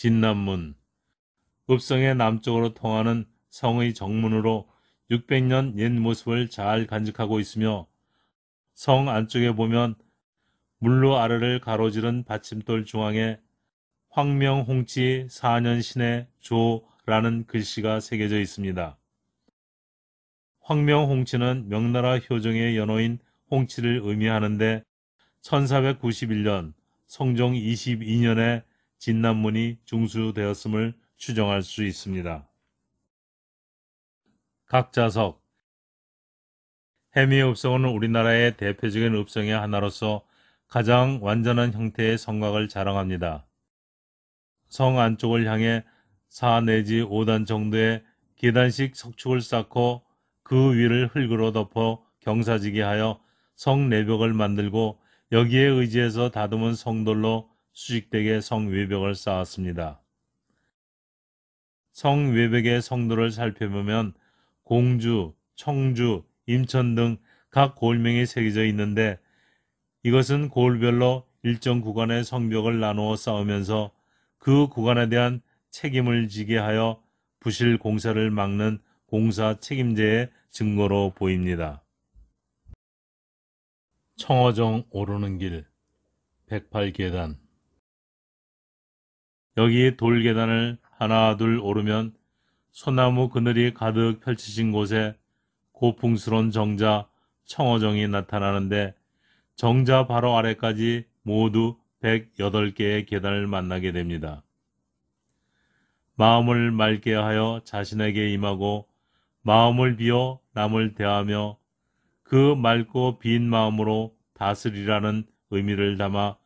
진남문 읍성의 남쪽으로 통하는 성의 정문으로 600년 옛 모습을 잘 간직하고 있으며 성 안쪽에 보면 물로 아래를 가로지른 받침돌 중앙에 황명홍치 4년 신의 조라는 글씨가 새겨져 있습니다. 황명홍치는 명나라 효종의 연호인 홍치를 의미하는데 1491년 성종 22년에 진남문이 중수되었음을 추정할 수 있습니다. 각자석 해미의 읍성은 우리나라의 대표적인 읍성의 하나로서 가장 완전한 형태의 성곽을 자랑합니다. 성 안쪽을 향해 4 내지 5단 정도의 계단식 석축을 쌓고 그 위를 흙으로 덮어 경사지게 하여 성 내벽을 만들고 여기에 의지해서 다듬은 성돌로 수직대게성 외벽을 쌓았습니다. 성 외벽의 성도를 살펴보면 공주, 청주, 임천 등 각 골명이 새겨져 있는데 이것은 골별로 일정 구간의 성벽을 나누어 쌓으면서 그 구간에 대한 책임을 지게 하여 부실 공사를 막는 공사 책임제의 증거로 보입니다. 청어정 오르는 길 108계단 여기 돌계단을 하나 둘 오르면 소나무 그늘이 가득 펼치신 곳에 고풍스러운 정자 청어정이 나타나는데 정자 바로 아래까지 모두 108개의 계단을 만나게 됩니다. 마음을 맑게 하여 자신에게 임하고 마음을 비어 남을 대하며 그 맑고 빈 마음으로 다스리라는 의미를 담아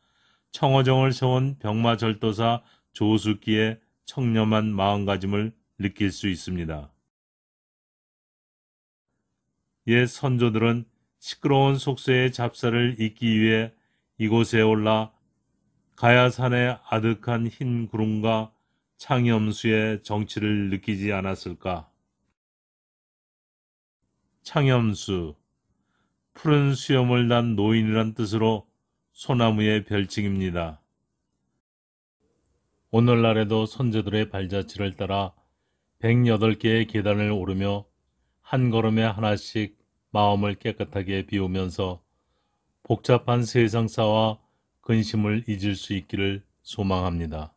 청어정을 세운 병마절도사 조수기에 청렴한 마음가짐을 느낄 수 있습니다. 옛 선조들은 시끄러운 속세의 잡사를 잊기 위해 이곳에 올라 가야산의 아득한 흰 구름과 창염수의 정취를 느끼지 않았을까? 창염수, 푸른 수염을 난 노인이란 뜻으로 소나무의 별칭입니다. 오늘날에도 선조들의 발자취를 따라 108개의 계단을 오르며 한 걸음에 하나씩 마음을 깨끗하게 비우면서 복잡한 세상사와 근심을 잊을 수 있기를 소망합니다.